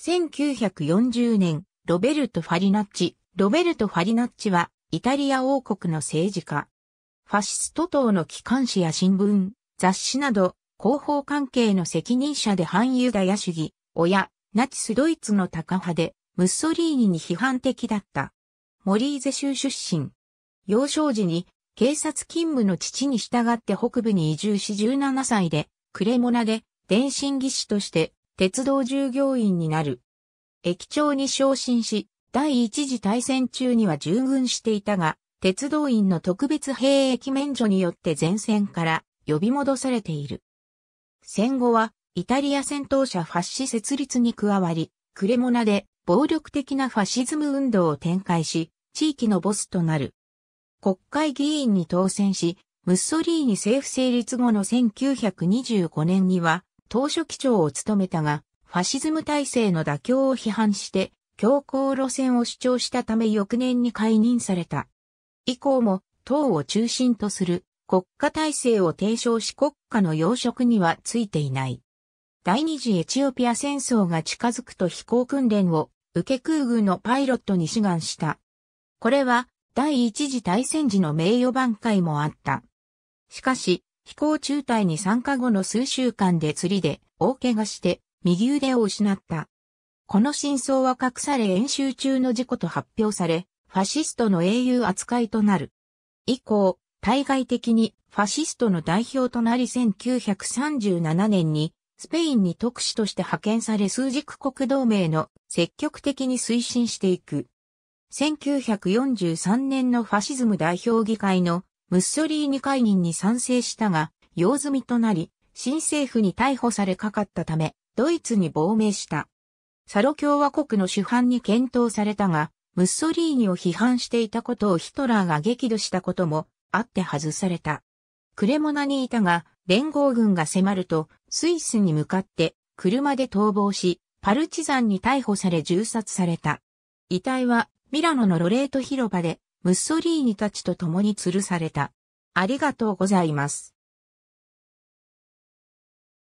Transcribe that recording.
1940年、ロベルト・ファリナッチ。ロベルト・ファリナッチは、イタリア王国の政治家。ファシスト党の機関紙や新聞、雑誌など、広報関係の責任者で反ユダヤ主義、親、ナチスドイツの高派で、ムッソリーニに批判的だった。モリーゼ州出身。幼少時に、警察勤務の父に従って北部に移住し17歳で、クレモナで、電信技師として鉄道従業員になる。駅長に昇進し、第一次大戦中には従軍していたが、鉄道員の特別兵役免除によって前線から呼び戻されている。戦後は、イタリア戦闘者ファッシ設立に加わり、クレモナで暴力的なファシズム運動を展開し、地域のボスとなる。国会議員に当選し、ムッソリーニ政府成立後の1925年には、当初機長を務めたが、ファシズム体制の妥協を批判して、強硬路線を主張したため翌年に解任された。以降も、党を中心とする国家体制を提唱し国家の要職にはついていない。第二次エチオピア戦争が近づくと飛行訓練を受け空軍のパイロットに志願した。これは第一次大戦時の名誉挽回もあった。しかし、飛行中退に参加後の数週間で釣りで大怪我して右腕を失った。この真相は隠され演習中の事故と発表され、ファシストの英雄扱いとなる。以降、対外的にファシストの代表となり1937年にスペインに特使として派遣され数軸国同盟の積極的に推進していく。1943年のファシズム代表議会のムッソリーニ解任に賛成したが、用済みとなり、新政府に逮捕されかかったため、ドイツに亡命した。サロ共和国の主犯に検討されたが、ムッソリーニを批判していたことをヒトラーが激怒したこともあって外された。クレモナにいたが、連合軍が迫ると、スイスに向かって車で逃亡し、パルチザンに逮捕され銃殺された。遺体はミラノのロレート広場でムッソリーニたちと共に吊るされた。ありがとうございます。